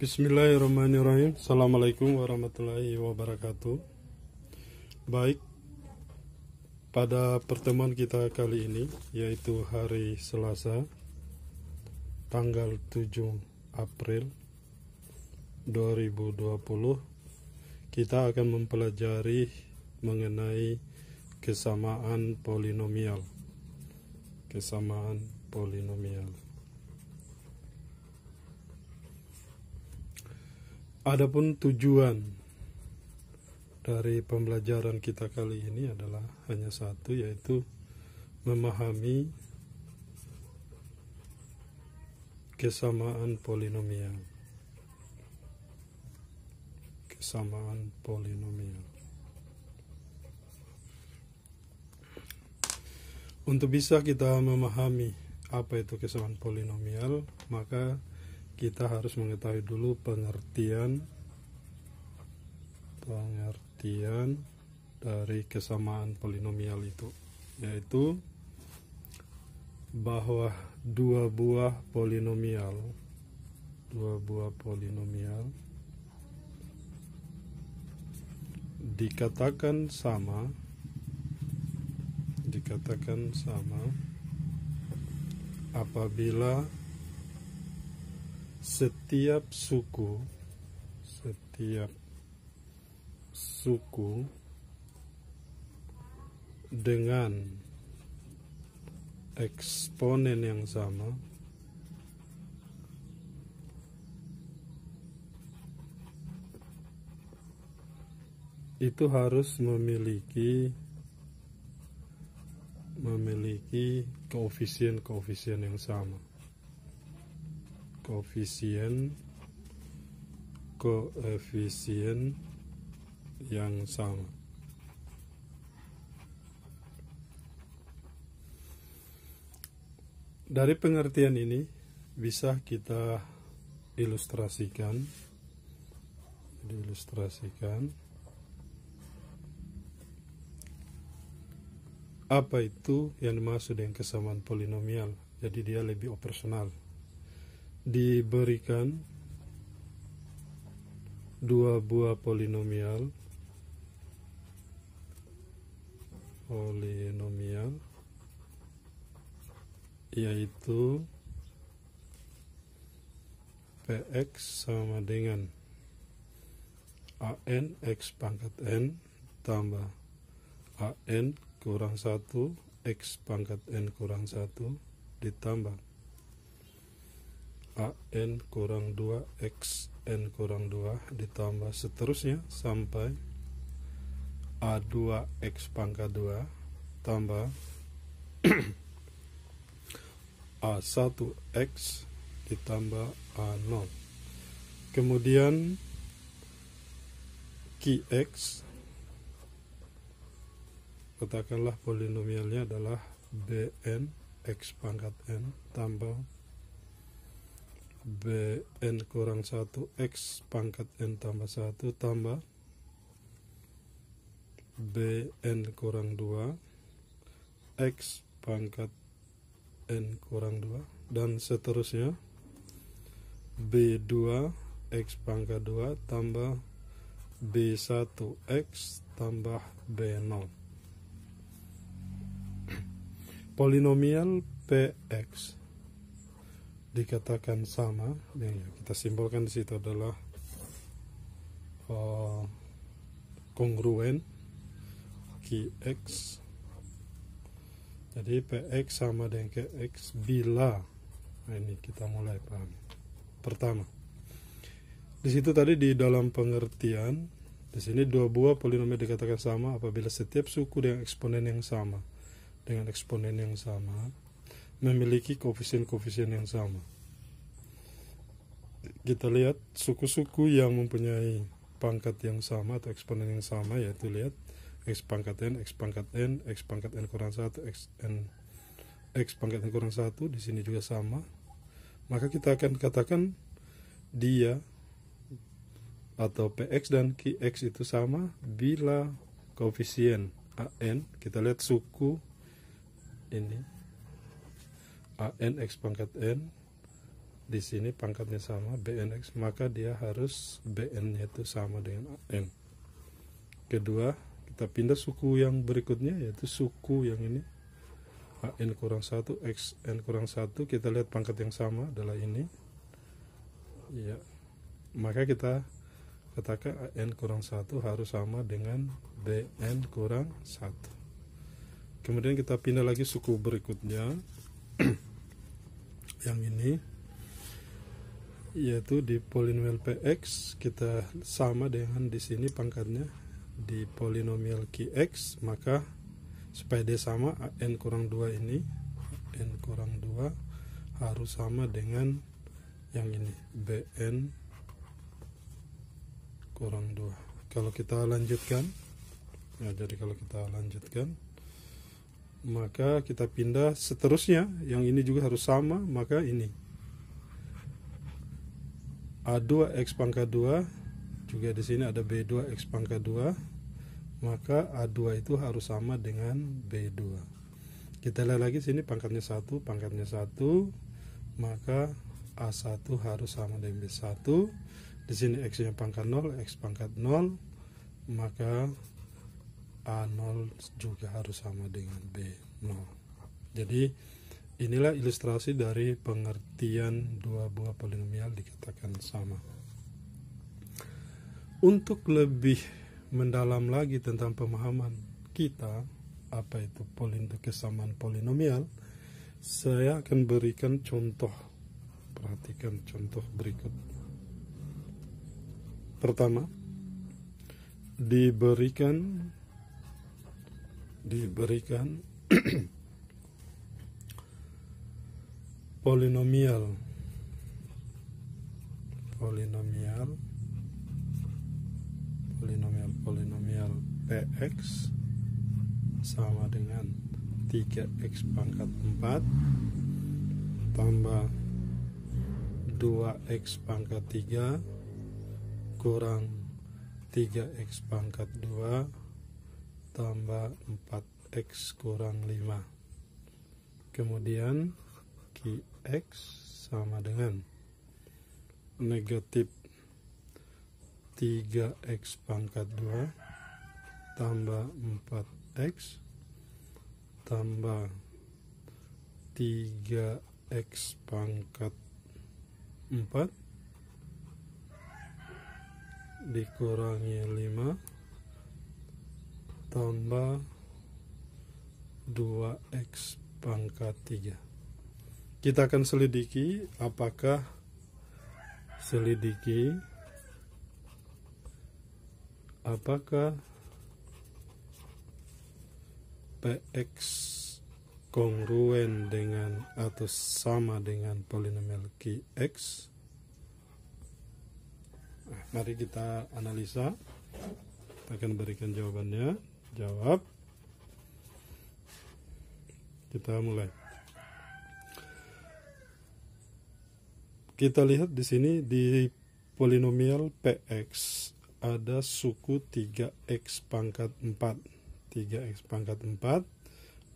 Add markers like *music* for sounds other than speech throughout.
Bismillahirrahmanirrahim Assalamualaikum warahmatullahi wabarakatuh Baik Pada pertemuan kita kali ini Yaitu hari Selasa Tanggal 7 April 2020 Kita akan mempelajari Mengenai Kesamaan polinomial Kesamaan polinomial Adapun tujuan dari pembelajaran kita kali ini adalah hanya satu yaitu memahami kesamaan polinomial. Kesamaan polinomial. Untuk bisa kita memahami apa itu kesamaan polinomial, maka kita harus mengetahui dulu pengertian pengertian dari kesamaan polinomial itu yaitu bahwa dua buah polinomial dua buah polinomial dikatakan sama dikatakan sama apabila setiap suku setiap suku dengan eksponen yang sama itu harus memiliki memiliki koefisien-koefisien yang sama koefisien koefisien yang sama. Dari pengertian ini bisa kita ilustrasikan diilustrasikan apa itu yang dimaksud dengan kesamaan polinomial jadi dia lebih operasional diberikan dua buah polinomial polinomial yaitu PX sama dengan AN X pangkat N tambah AN kurang 1 X pangkat N kurang 1 ditambah AN kurang 2 XN kurang 2 ditambah seterusnya sampai A2X pangkat 2 tambah A1X *clears throat* ditambah A0 kemudian X katakanlah polinomialnya adalah BN X pangkat N tambah BN kurang 1 X pangkat N tambah 1 tambah BN kurang 2 X pangkat N kurang 2 dan seterusnya B2 X pangkat 2 tambah B1 X tambah B0 polinomial PX dikatakan sama yang kita simpulkan di situ adalah eh, kongruen kx. jadi PX sama dengan KX bila nah ini kita mulai paham pertama di situ tadi di dalam pengertian di sini dua buah polinomial dikatakan sama apabila setiap suku dengan eksponen yang sama dengan eksponen yang sama memiliki koefisien-koefisien yang sama. Kita lihat suku-suku yang mempunyai pangkat yang sama atau eksponen yang sama yaitu lihat x pangkat n, x pangkat n, x pangkat n kurang satu, x n x pangkat n kurang satu, di sini juga sama. Maka kita akan katakan dia atau px dan qx itu sama bila koefisien an kita lihat suku ini ANX pangkat N di sini pangkatnya sama BNX maka dia harus BN nya itu sama dengan AN kedua kita pindah suku yang berikutnya yaitu suku yang ini AN kurang 1 XN kurang 1 kita lihat pangkat yang sama adalah ini ya maka kita katakan AN kurang 1 harus sama dengan BN kurang 1 kemudian kita pindah lagi suku berikutnya *clears throat* yang ini yaitu di polinomial px kita sama dengan di sini pangkatnya di polinomial qx maka supaya d sama n kurang 2 ini n kurang 2 harus sama dengan yang ini bn kurang 2 kalau kita lanjutkan ya jadi kalau kita lanjutkan maka kita pindah seterusnya yang ini juga harus sama maka ini A2X pangkat 2 juga di sini ada B2X pangkat 2 maka A2 itu harus sama dengan B2 kita lihat lagi sini pangkatnya 1 pangkatnya 1 maka A1 harus sama dengan B1 di sini X nya pangkat 0 X pangkat 0 maka A0 juga harus sama dengan B0 jadi inilah ilustrasi dari pengertian dua buah polinomial dikatakan sama untuk lebih mendalam lagi tentang pemahaman kita apa itu kesamaan polinomial saya akan berikan contoh perhatikan contoh berikut pertama diberikan diberikan polinomial polinomial polinomial polinomial px sama dengan 3x pangkat 4 tambah 2x pangkat 3 kurang 3x pangkat 2 tambah 4x kurang 5 kemudian qx sama dengan negatif 3x pangkat 2 tambah 4x tambah 3x pangkat 4 dikurangi 5 tambah 2x pangkat 3 kita akan selidiki apakah selidiki apakah px kongruen dengan atau sama dengan polinomial qx nah, mari kita analisa kita akan berikan jawabannya jawab kita mulai kita lihat di sini di polinomial px ada suku 3x pangkat 4 3x pangkat 4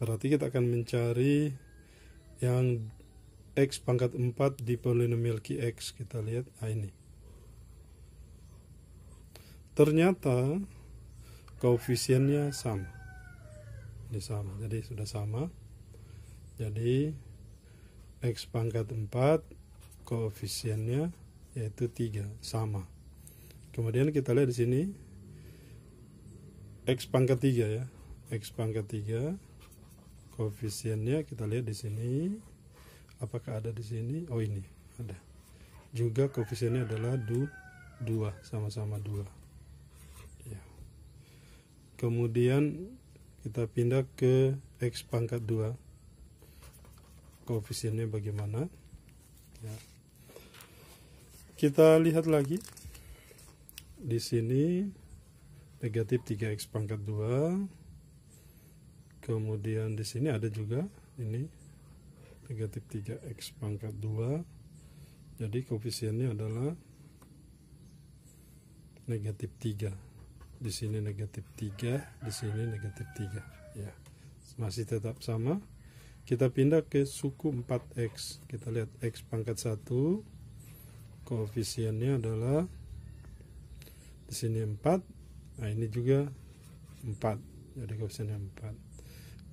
berarti kita akan mencari yang x pangkat 4 di polinomial qx kita lihat nah ini ternyata koefisiennya sama ini sama jadi sudah sama jadi x pangkat 4 koefisiennya yaitu 3 sama kemudian kita lihat di sini x pangkat 3 ya x pangkat 3 koefisiennya kita lihat di sini apakah ada di sini oh ini ada juga koefisiennya adalah 2 sama-sama 2 kemudian kita pindah ke X pangkat 2 koefisiennya bagaimana ya. kita lihat lagi di sini negatif 3x pangkat 2 kemudian di sini ada juga ini negatif 3x pangkat 2 jadi koefisiennya adalah negatif 3 di sini negatif 3 di sini negatif 3 ya masih tetap sama kita pindah ke suku 4x kita lihat x pangkat 1 koefisiennya adalah di sini 4 nah ini juga 4 jadi koefisiennya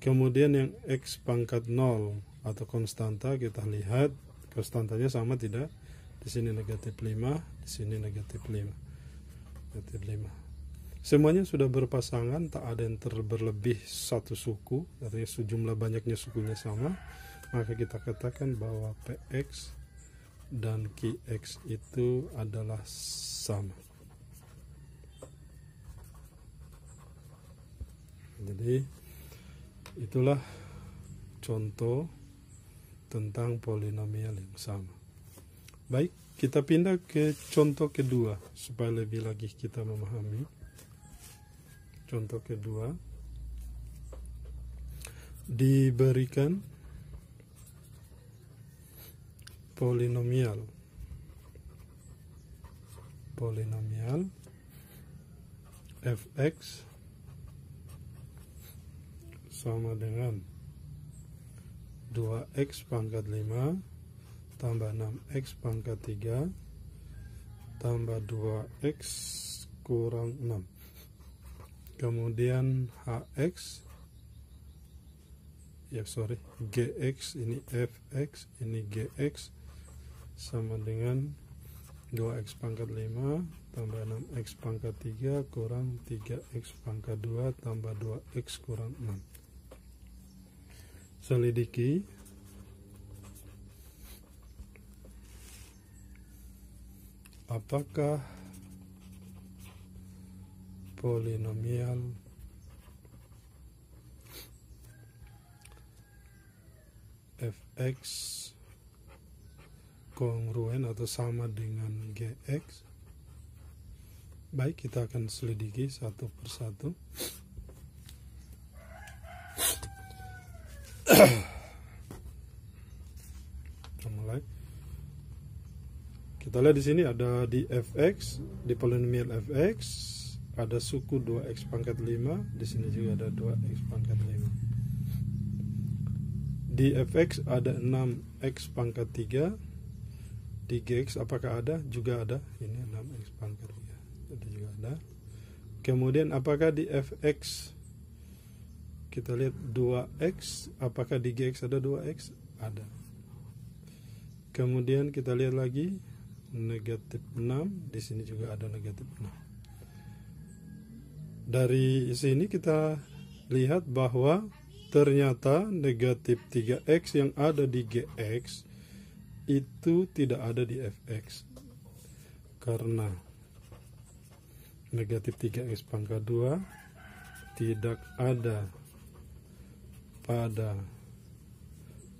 4 kemudian yang x pangkat 0 atau konstanta kita lihat konstantanya sama tidak di sini negatif 5 di sini negatif 5 negatif 5 Semuanya sudah berpasangan, tak ada yang terberlebih satu suku, artinya sejumlah banyaknya sukunya sama, maka kita katakan bahwa PX dan QX itu adalah sama. Jadi itulah contoh tentang polinomial yang sama. Baik, kita pindah ke contoh kedua supaya lebih lagi kita memahami contoh kedua diberikan polinomial polinomial fx sama dengan 2x pangkat 5 tambah 6x pangkat 3 tambah 2x kurang 6 kemudian HX ya sorry GX ini FX ini GX sama dengan 2x pangkat 5 tambah 6x pangkat 3 kurang 3x pangkat 2 tambah 2x kurang 6 selidiki apakah polinomial fx kongruen atau sama dengan gx baik kita akan selidiki satu persatu kita mulai kita lihat di sini ada di fx di polinomial fx pada suku 2x pangkat 5 di sini juga ada 2x pangkat 5 di fx ada 6x pangkat 3 di gx apakah ada juga ada ini 6x pangkat 3 itu juga ada kemudian apakah di fx kita lihat 2x apakah di gx ada 2x ada kemudian kita lihat lagi negatif 6 di sini juga ada negatif 6 dari sini kita lihat bahwa ternyata negatif 3x yang ada di gx itu tidak ada di fx karena negatif 3x pangkat 2 tidak ada pada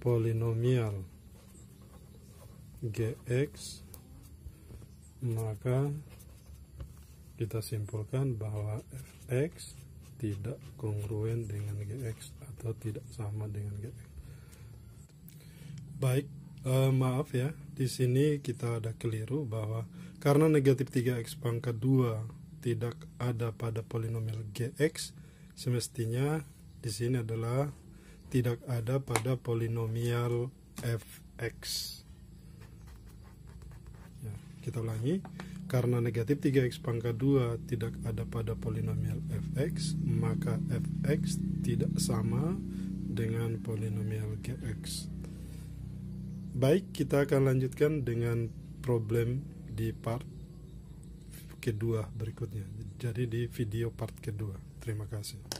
polinomial gx maka kita simpulkan bahwa fx tidak kongruen dengan gx atau tidak sama dengan gx baik eh, maaf ya di sini kita ada keliru bahwa karena negatif 3x pangkat 2 tidak ada pada polinomial gx semestinya di sini adalah tidak ada pada polinomial fx ya, kita ulangi karena negatif 3x pangkat 2 tidak ada pada polinomial fx, maka fx tidak sama dengan polinomial gx. Baik, kita akan lanjutkan dengan problem di part kedua berikutnya. Jadi di video part kedua. Terima kasih.